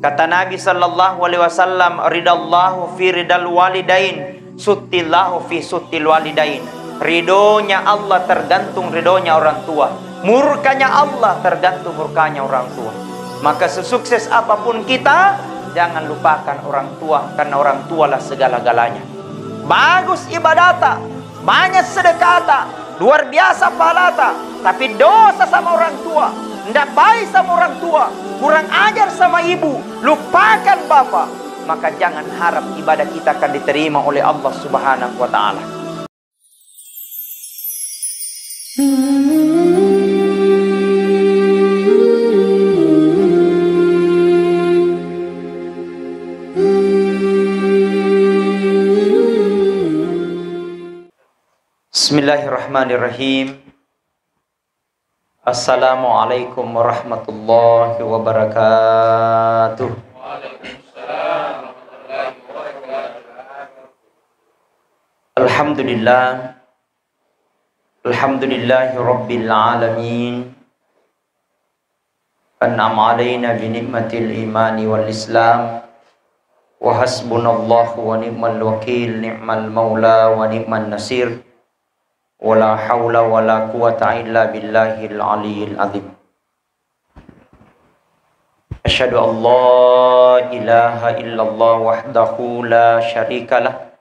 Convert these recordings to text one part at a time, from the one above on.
Kata Nabi sallallahu alaihi wasallam, ridallahu fi ridal walidain, suttillahu fi Sutil walidain. Ridonya Allah tergantung ridonya orang tua. Murkanya Allah tergantung murkanya orang tua. Maka sesukses apapun kita, jangan lupakan orang tua karena orang tualah segala-galanya. Bagus ibadata, banyak sedekata, luar biasa palata, tapi dosa sama orang tua tidak baik sama orang tua. Kurang ajar sama ibu. Lupakan bapak. Maka jangan harap ibadah kita akan diterima oleh Allah subhanahu wa ta'ala. Bismillahirrahmanirrahim. Assalamualaikum warahmatullahi wabarakatuh. Alhamdulillah Alhamdulillahi Rabbil Alamin An'am alayna bi ni'matil imani wal islam Wa hasbunallahu wa ni'mal wakil ni'mal maula wa ni'mal nasir wala haula wala quwata illa billahil aliyil azim Asyhadu an la ilaha illallah wahdahu la syarikalah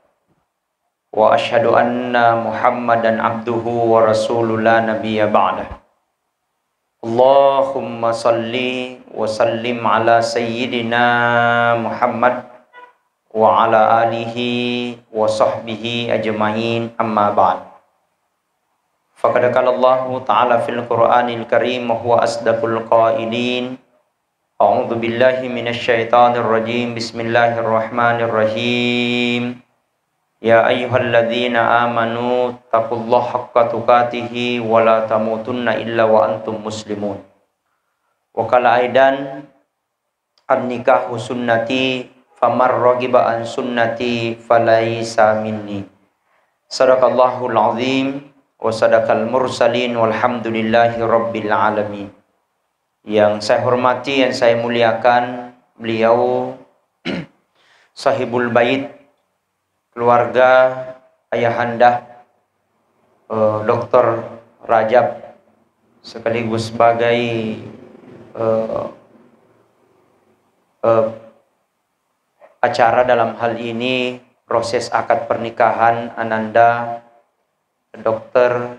wa asyhadu anna Muhammadan abduhu wa rasuluhu nabiyya ba'dah Allahumma salli wa sallim ala sayyidina Muhammad wa ala alihi wa sahbihi ajma'in amma ba'd فقد قال الله تعالى في القرآن الكريم وهو أصدق القائلين أعوذ بالله من الشيطان الرجيم بسم الله الرحمن الرحيم يا أيها الذين آمنوا اتقوا الله حق تقاته ولا تموتن إلا وأنتم مسلمون وقال أيضا النكاح سنتي فمن رغب عن سنتي فليس مني صدق الله العظيم وصدق المرسلين walhamdulillahi yang saya hormati yang saya muliakan beliau sahibul bait keluarga ayahanda uh, eh, Dr. Rajab sekaligus sebagai uh, uh, acara dalam hal ini proses akad pernikahan Ananda Dr.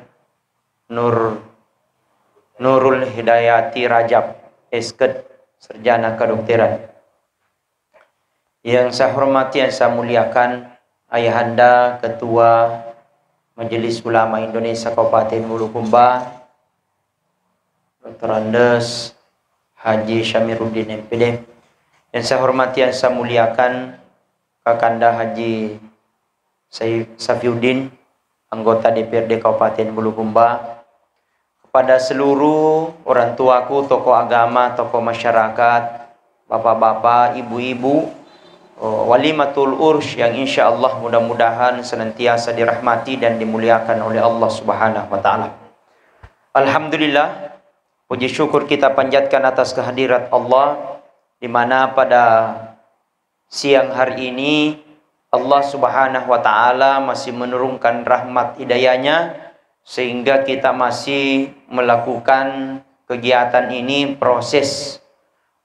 Nur Nurul Hidayati Rajab Esket Serjana Kedokteran yang saya hormati dan saya muliakan Ayahanda Ketua Majelis Ulama Indonesia Kabupaten Bulukumba Dr. Andes Haji Syamiruddin MPD yang saya hormati dan saya muliakan Kakanda Haji Safiuddin anggota DPRD Kabupaten Bulukumba, kepada seluruh orang tuaku, tokoh agama, tokoh masyarakat, bapak-bapak, ibu-ibu, eh, walimatul ursh yang insya Allah mudah-mudahan senantiasa dirahmati dan dimuliakan oleh Allah Subhanahu wa taala. Alhamdulillah, puji syukur kita panjatkan atas kehadirat Allah di mana pada siang hari ini Allah Subhanahu wa taala masih menurunkan rahmat hidayahnya sehingga kita masih melakukan kegiatan ini proses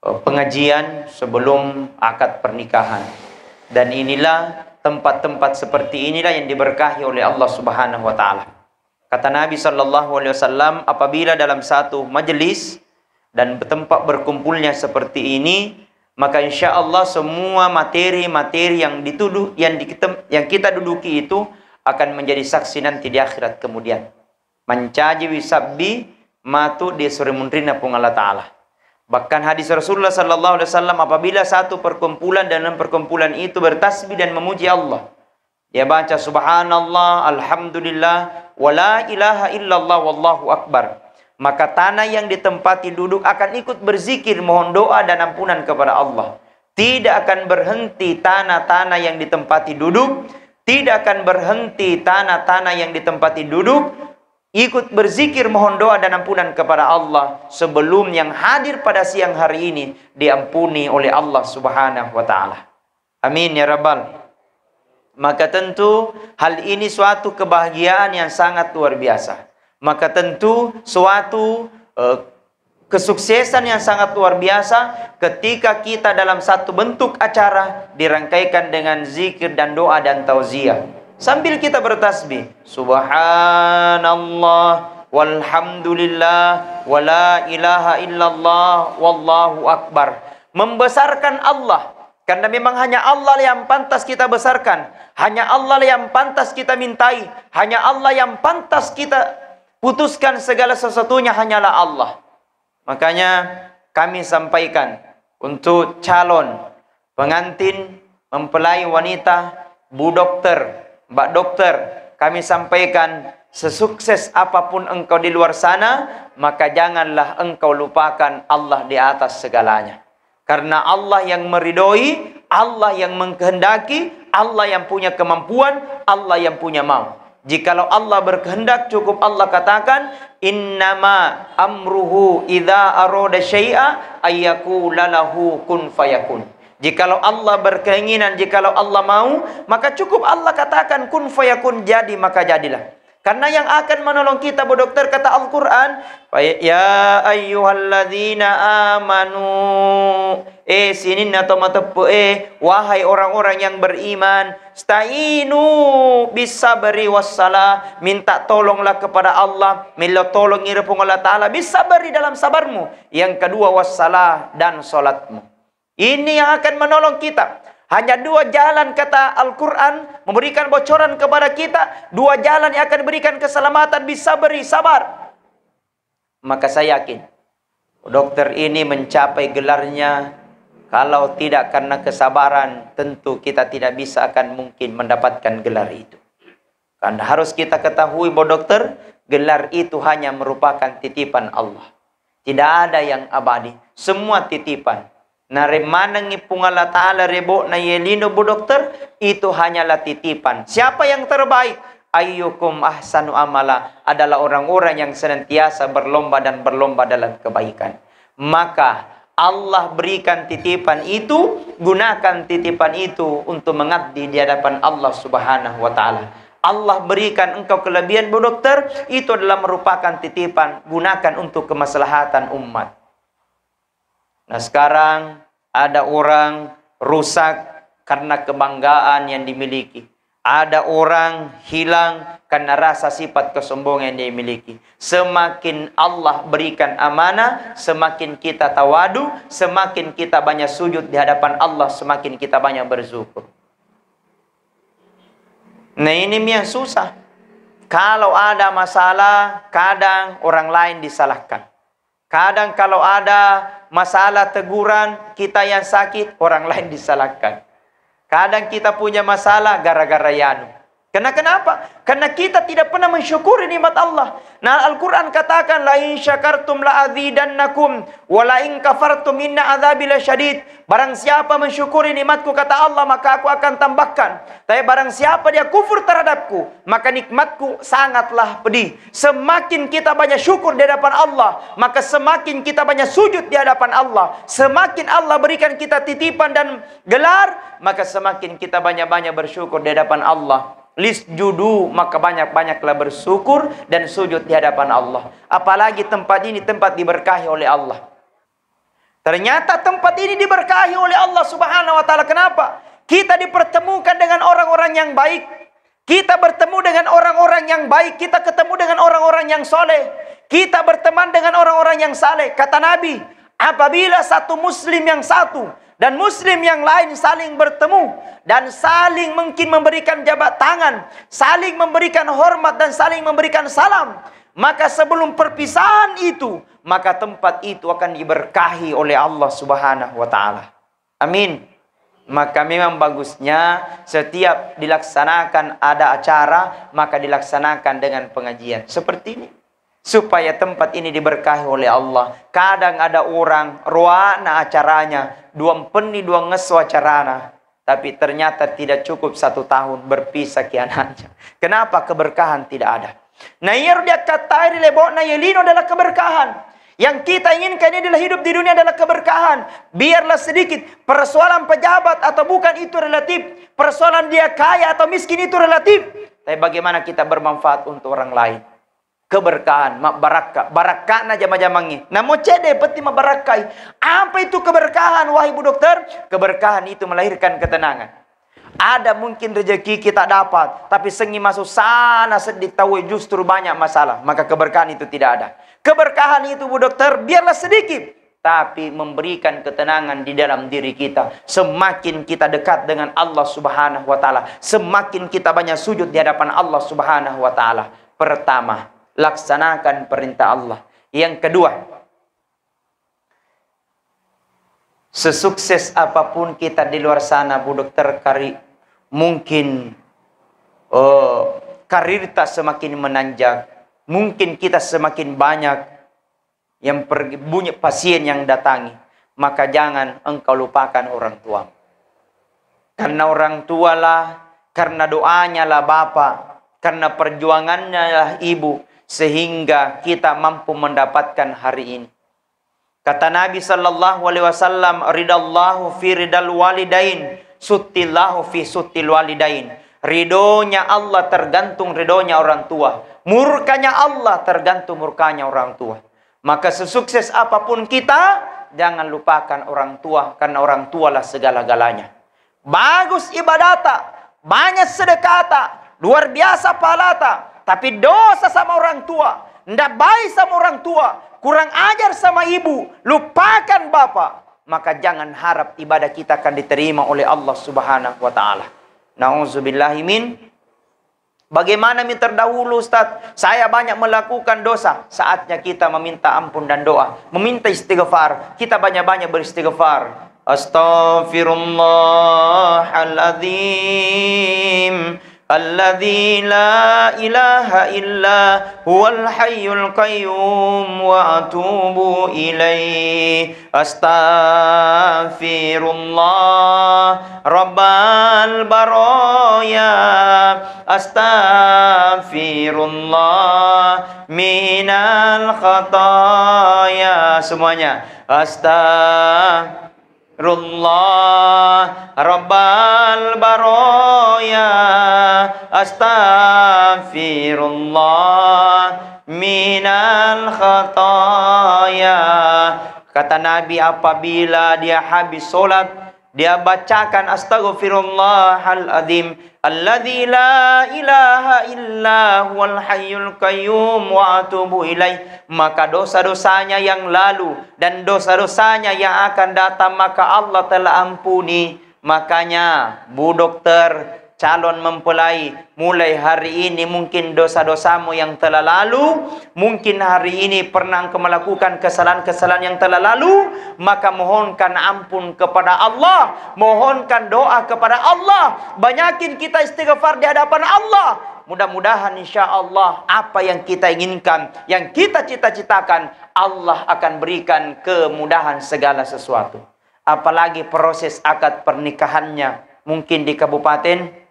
e, pengajian sebelum akad pernikahan. Dan inilah tempat-tempat seperti inilah yang diberkahi oleh Allah Subhanahu wa taala. Kata Nabi sallallahu alaihi wasallam, apabila dalam satu majelis dan tempat berkumpulnya seperti ini maka insya Allah semua materi-materi yang dituduh yang, diketem, yang kita duduki itu akan menjadi saksi nanti di akhirat kemudian mencaji wisabi matu di surimundrina pungala ta'ala bahkan hadis Rasulullah sallallahu alaihi wasallam apabila satu perkumpulan dan dalam perkumpulan itu bertasbih dan memuji Allah dia baca subhanallah alhamdulillah wala ilaha illallah wallahu akbar maka tanah yang ditempati duduk akan ikut berzikir mohon doa dan ampunan kepada Allah. Tidak akan berhenti tanah-tanah yang ditempati duduk, tidak akan berhenti tanah-tanah yang ditempati duduk, ikut berzikir mohon doa dan ampunan kepada Allah sebelum yang hadir pada siang hari ini diampuni oleh Allah Subhanahu wa taala. Amin ya rabbal maka tentu hal ini suatu kebahagiaan yang sangat luar biasa maka tentu suatu eh, kesuksesan yang sangat luar biasa ketika kita dalam satu bentuk acara dirangkaikan dengan zikir dan doa dan tauziah sambil kita bertasbih subhanallah walhamdulillah wala ilaha illallah wallahu akbar membesarkan Allah karena memang hanya Allah yang pantas kita besarkan, hanya Allah yang pantas kita mintai, hanya Allah yang pantas kita Putuskan segala sesuatunya hanyalah Allah. Makanya kami sampaikan untuk calon pengantin, mempelai wanita, bu dokter, mbak dokter, kami sampaikan sesukses apapun engkau di luar sana, maka janganlah engkau lupakan Allah di atas segalanya. Karena Allah yang meridoi, Allah yang mengkehendaki, Allah yang punya kemampuan, Allah yang punya mau. Jikalau Allah berkehendak cukup Allah katakan innama amruhu idza arada syai'a ayyaku lalahu kun fayakun. Jikalau Allah berkeinginan, jikalau Allah mau, maka cukup Allah katakan kun fayakun jadi maka jadilah. Karena yang akan menolong kita bu dokter kata Al-Qur'an, ya ayyuhalladzina amanu eh sinin atau matepu eh wahai orang-orang yang beriman, stainu bisa beri wassalah, minta tolonglah kepada Allah, minta tolong irpung Allah taala bisa beri dalam sabarmu. Yang kedua wassalah dan salatmu. Ini yang akan menolong kita. Hanya dua jalan kata Al-Quran memberikan bocoran kepada kita. Dua jalan yang akan berikan keselamatan bisa beri sabar. Maka saya yakin dokter ini mencapai gelarnya kalau tidak karena kesabaran tentu kita tidak bisa akan mungkin mendapatkan gelar itu. Karena harus kita ketahui bahwa dokter gelar itu hanya merupakan titipan Allah. Tidak ada yang abadi. Semua titipan na remanang ipungala ta'ala rebo na yelino bu dokter, itu hanyalah titipan. Siapa yang terbaik? Ayyukum ahsanu amala adalah orang-orang yang senantiasa berlomba dan berlomba dalam kebaikan. Maka Allah berikan titipan itu, gunakan titipan itu untuk mengabdi di hadapan Allah Subhanahu wa taala. Allah berikan engkau kelebihan bu dokter, itu adalah merupakan titipan, gunakan untuk kemaslahatan umat. Nah sekarang ada orang rusak karena kebanggaan yang dimiliki. Ada orang hilang karena rasa sifat kesombongan yang dimiliki. Semakin Allah berikan amanah, semakin kita tawadu, semakin kita banyak sujud di hadapan Allah, semakin kita banyak bersyukur. Nah ini yang susah. Kalau ada masalah, kadang orang lain disalahkan. Kadang kalau ada masalah teguran, kita yang sakit, orang lain disalahkan. Kadang kita punya masalah gara-gara Yanu. Karena kenapa? Karena kita tidak pernah mensyukuri nikmat Allah. Nah, Al-Qur'an katakan la in syakartum la azidannakum wa la in kafartum inna adzabi lasyadid. Barang siapa mensyukuri nikmatku kata Allah maka aku akan tambahkan. Tapi barang siapa dia kufur terhadapku maka nikmatku sangatlah pedih. Semakin kita banyak syukur di hadapan Allah, maka semakin kita banyak sujud di hadapan Allah. Semakin Allah berikan kita titipan dan gelar, maka semakin kita banyak-banyak bersyukur di hadapan Allah. List judu maka banyak-banyaklah bersyukur dan sujud di hadapan Allah. Apalagi tempat ini tempat diberkahi oleh Allah. Ternyata tempat ini diberkahi oleh Allah Subhanahu wa taala. Kenapa? Kita dipertemukan dengan orang-orang yang baik. Kita bertemu dengan orang-orang yang baik, kita ketemu dengan orang-orang yang soleh. Kita berteman dengan orang-orang yang saleh. Kata Nabi, apabila satu muslim yang satu dan muslim yang lain saling bertemu dan saling mungkin memberikan jabat tangan, saling memberikan hormat dan saling memberikan salam, maka sebelum perpisahan itu, maka tempat itu akan diberkahi oleh Allah Subhanahu wa taala. Amin. Maka memang bagusnya setiap dilaksanakan ada acara, maka dilaksanakan dengan pengajian seperti ini supaya tempat ini diberkahi oleh Allah. Kadang ada orang ruana acaranya, dua peni dua ngesu acarana, tapi ternyata tidak cukup satu tahun berpisah kian hancur. Kenapa keberkahan tidak ada? Nah, dia kata yelino adalah keberkahan. Yang kita inginkan ini adalah hidup di dunia adalah keberkahan. Biarlah sedikit persoalan pejabat atau bukan itu relatif. Persoalan dia kaya atau miskin itu relatif. Tapi bagaimana kita bermanfaat untuk orang lain keberkahan mak baraka baraka na jama jamangi namo cede peti mak barakai apa itu keberkahan wahai bu dokter keberkahan itu melahirkan ketenangan ada mungkin rezeki kita dapat tapi sengi masuk sana sedih tahu justru banyak masalah maka keberkahan itu tidak ada keberkahan itu bu dokter biarlah sedikit tapi memberikan ketenangan di dalam diri kita. Semakin kita dekat dengan Allah Subhanahu wa taala, semakin kita banyak sujud di hadapan Allah Subhanahu wa taala. Pertama, laksanakan perintah Allah. Yang kedua, sesukses apapun kita di luar sana Bu Dokter kari mungkin oh, karir kita semakin menanjak mungkin kita semakin banyak yang pergi bunyi pasien yang datangi maka jangan engkau lupakan orang tua karena orang tualah karena doanya lah bapak karena perjuangannya lah ibu sehingga kita mampu mendapatkan hari ini. Kata Nabi sallallahu alaihi wasallam, ridallahu fi ridal walidain, Sutillahu fi suttil walidain. Ridonya Allah tergantung ridonya orang tua. Murkanya Allah tergantung murkanya orang tua. Maka sesukses apapun kita, jangan lupakan orang tua. Karena orang tualah segala-galanya. Bagus ibadata, banyak sedekata, luar biasa palata. Tapi dosa sama orang tua. Tidak baik sama orang tua. Kurang ajar sama ibu. Lupakan bapak. Maka jangan harap ibadah kita akan diterima oleh Allah subhanahu wa ta'ala. Na'udzubillahimin. Bagaimana min terdahulu Ustaz? Saya banyak melakukan dosa. Saatnya kita meminta ampun dan doa. Meminta istighfar. Kita banyak-banyak beristighfar. Astaghfirullahaladzim. الذي لا إله إلا هو الحي القيوم وأتوب إليه أستغفر الله رب البرايا أستغفر الله من الخطايا semuanya أستغفر Rullah Rabbal Baraya Astaghfirullah Minal Khataya Kata Nabi apabila dia habis solat Dia bacakan Astaghfirullahaladzim Alladhi la ilaha illa huwal hayyul qayyum wa atubu ilaih. Maka dosa-dosanya yang lalu dan dosa-dosanya yang akan datang maka Allah telah ampuni. Makanya, Bu Dokter, calon mempelai mulai hari ini mungkin dosa-dosamu yang telah lalu mungkin hari ini pernah engkau melakukan kesalahan-kesalahan yang telah lalu maka mohonkan ampun kepada Allah mohonkan doa kepada Allah banyakin kita istighfar di hadapan Allah mudah-mudahan insya Allah apa yang kita inginkan yang kita cita-citakan Allah akan berikan kemudahan segala sesuatu apalagi proses akad pernikahannya mungkin di kabupaten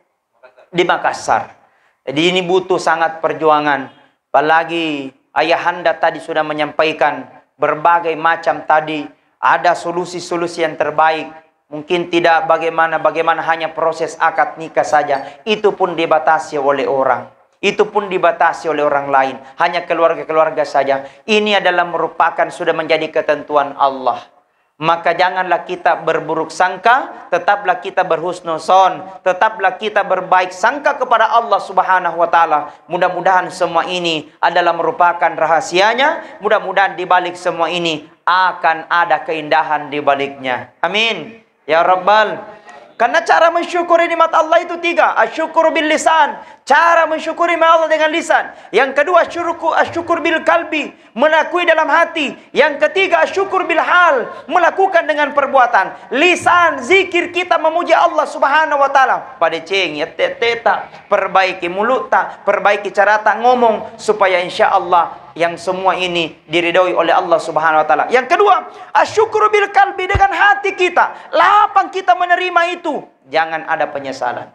di Makassar. Jadi ini butuh sangat perjuangan. Apalagi ayahanda tadi sudah menyampaikan berbagai macam tadi ada solusi-solusi yang terbaik. Mungkin tidak bagaimana-bagaimana hanya proses akad nikah saja. Itu pun dibatasi oleh orang. Itu pun dibatasi oleh orang lain. Hanya keluarga-keluarga saja. Ini adalah merupakan sudah menjadi ketentuan Allah. Maka janganlah kita berburuk sangka, tetaplah kita berhusnuzon, tetaplah kita berbaik sangka kepada Allah Subhanahu wa taala. Mudah-mudahan semua ini adalah merupakan rahasianya. Mudah-mudahan di balik semua ini akan ada keindahan di baliknya. Amin. Ya rabbal Karena cara mensyukuri nikmat Allah itu tiga. Asyukur bil lisan. Cara mensyukuri nikmat Allah dengan lisan. Yang kedua, syurku, asyukur bil kalbi. Melakui dalam hati. Yang ketiga, asyukur bil hal. Melakukan dengan perbuatan. Lisan, zikir kita memuji Allah subhanahu wa ta'ala. Pada cing, ya teteta. Perbaiki mulut tak. Perbaiki cara tak ngomong. Supaya insya Allah yang semua ini diridhoi oleh Allah Subhanahu wa taala. Yang kedua, asyukru bil kalbi dengan hati kita, lapang kita menerima itu. Jangan ada penyesalan.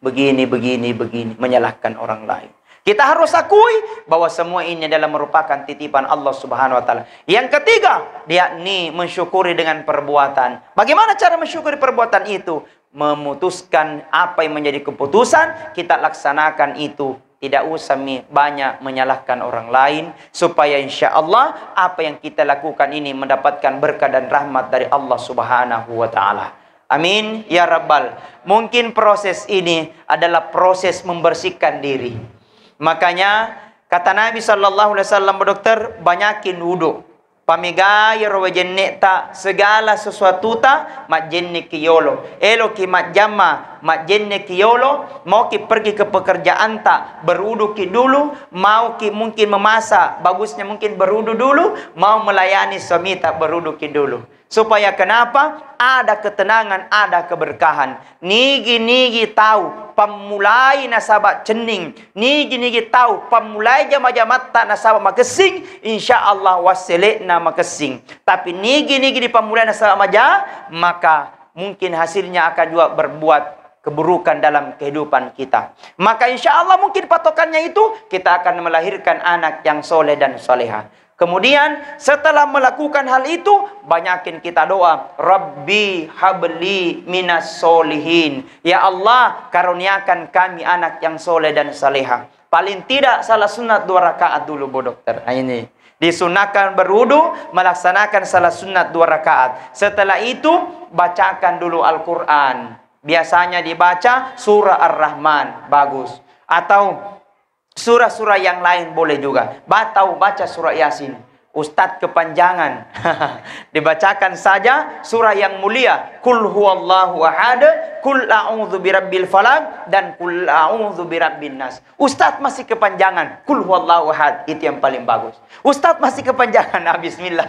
Begini, begini, begini menyalahkan orang lain. Kita harus akui bahwa semua ini adalah merupakan titipan Allah Subhanahu wa taala. Yang ketiga, yakni mensyukuri dengan perbuatan. Bagaimana cara mensyukuri perbuatan itu? Memutuskan apa yang menjadi keputusan, kita laksanakan itu tidak usah banyak menyalahkan orang lain supaya insya Allah apa yang kita lakukan ini mendapatkan berkat dan rahmat dari Allah Subhanahu Wa Taala. Amin ya Rabbal. Mungkin proses ini adalah proses membersihkan diri. Makanya kata Nabi Sallallahu Alaihi Wasallam, dokter banyakin wudhu pamigayo ro jenneta segala sesuatu ta mat jenne kiyolo elo ki mat jama mat jenne kiyolo mau ki pergi ke pekerjaan ta berudu ki dulu mau ki mungkin memasak bagusnya mungkin berudu dulu mau melayani suami ta berudu ki dulu Supaya kenapa? Ada ketenangan, ada keberkahan. Nigi-nigi tahu pemulai nasabah cening. Nigi-nigi tahu pemulai jama-jama tak nasabah makasing. InsyaAllah wasilikna makasing. Tapi nigi-nigi di pemulai nasabah maja, maka mungkin hasilnya akan juga berbuat keburukan dalam kehidupan kita. Maka insyaAllah mungkin patokannya itu, kita akan melahirkan anak yang soleh dan soleha. Kemudian setelah melakukan hal itu, banyakin kita doa. Rabbi habli minas solihin. Ya Allah, karuniakan kami anak yang soleh dan saleha. Paling tidak salah sunat dua rakaat dulu, Bu Dokter. Nah, ini disunahkan berwudu, melaksanakan salah sunat dua rakaat. Setelah itu, bacakan dulu Al-Quran. Biasanya dibaca surah Ar-Rahman. Bagus. Atau Surah-surah yang lain boleh juga. Batau baca surah Yasin. Ustadz kepanjangan. Dibacakan saja surah yang mulia. Kul huwallahu ahad, kul a'udzu birabbil falaq dan kul a'udzu birabbin nas. Ustadz masih kepanjangan. Kul huwallahu ahad itu yang paling bagus. Ustadz masih kepanjangan. Ah, bismillah.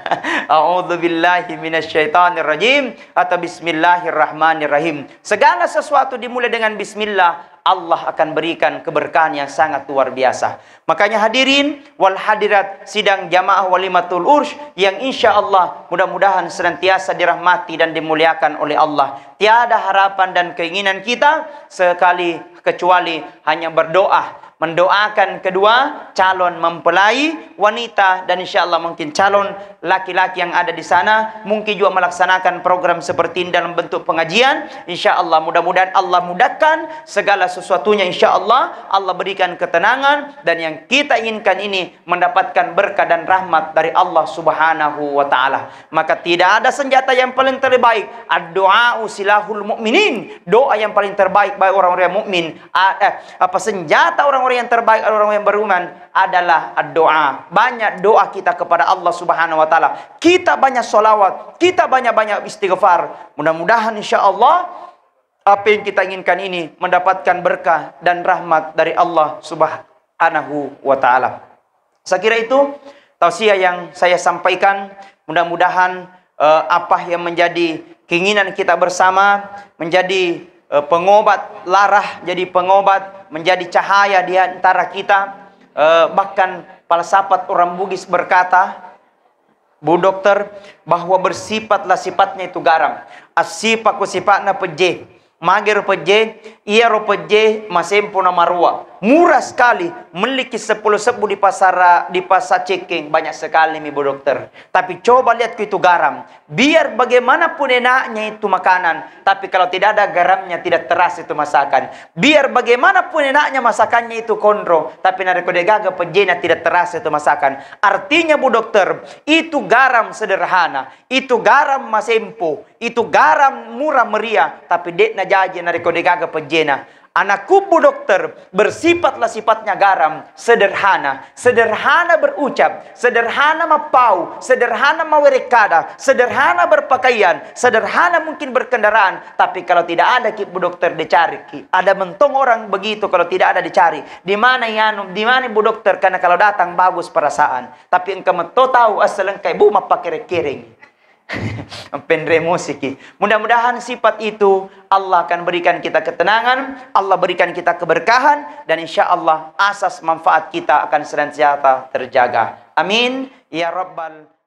a'udzu billahi minasyaitonir rajim atau bismillahirrahmanirrahim. Segala sesuatu dimulai dengan bismillah Allah akan berikan keberkahan yang sangat luar biasa. Makanya hadirin wal hadirat sidang jamaah walimatul ursh yang insya Allah mudah-mudahan senantiasa dirahmati dan dimuliakan oleh Allah. Tiada harapan dan keinginan kita sekali kecuali hanya berdoa mendoakan kedua calon mempelai wanita dan insya Allah mungkin calon laki-laki yang ada di sana mungkin juga melaksanakan program seperti ini dalam bentuk pengajian insya Allah mudah-mudahan Allah mudahkan segala sesuatunya insya Allah Allah berikan ketenangan dan yang kita inginkan ini mendapatkan berkah dan rahmat dari Allah subhanahu wa ta'ala maka tidak ada senjata yang paling terbaik doa usilahul mukminin doa yang paling terbaik bagi orang-orang mukmin eh, apa senjata orang-orang yang terbaik orang yang beriman adalah doa. Banyak doa kita kepada Allah Subhanahu wa taala. Kita banyak solawat, kita banyak-banyak istighfar. Mudah-mudahan insya Allah apa yang kita inginkan ini mendapatkan berkah dan rahmat dari Allah Subhanahu wa taala. Saya kira itu tausiah yang saya sampaikan. Mudah-mudahan uh, apa yang menjadi keinginan kita bersama menjadi uh, pengobat larah, jadi pengobat menjadi cahaya di antara kita. bahkan eh, bahkan falsafat orang Bugis berkata, Bu dokter, bahwa bersifatlah sifatnya itu garam. asipaku sifatna peje. Magir peje, iya peje, masempuna marua murah sekali memiliki 10 sebu di pasar di pasar ceking banyak sekali nih bu dokter tapi coba lihat itu garam biar bagaimanapun enaknya itu makanan tapi kalau tidak ada garamnya tidak terasa itu masakan biar bagaimanapun enaknya masakannya itu kondro tapi narikode gaga penjena tidak terasa itu masakan artinya bu dokter itu garam sederhana itu garam masempo itu garam murah meriah tapi dek na nari narikode gaga penjena Anak kubu dokter bersifatlah sifatnya garam, sederhana, sederhana berucap, sederhana mapau, sederhana mawerekada, sederhana berpakaian, sederhana mungkin berkendaraan. Tapi kalau tidak ada kubu dokter dicari, ada mentong orang begitu kalau tidak ada dicari. Di mana ya di mana bu dokter? Karena kalau datang bagus perasaan. Tapi engkau mentau tahu asal engkau bu mapakai kering. Pendre musiki. Mudah-mudahan sifat itu Allah akan berikan kita ketenangan, Allah berikan kita keberkahan, dan insya Allah asas manfaat kita akan senantiasa terjaga. Amin. Ya Rabbal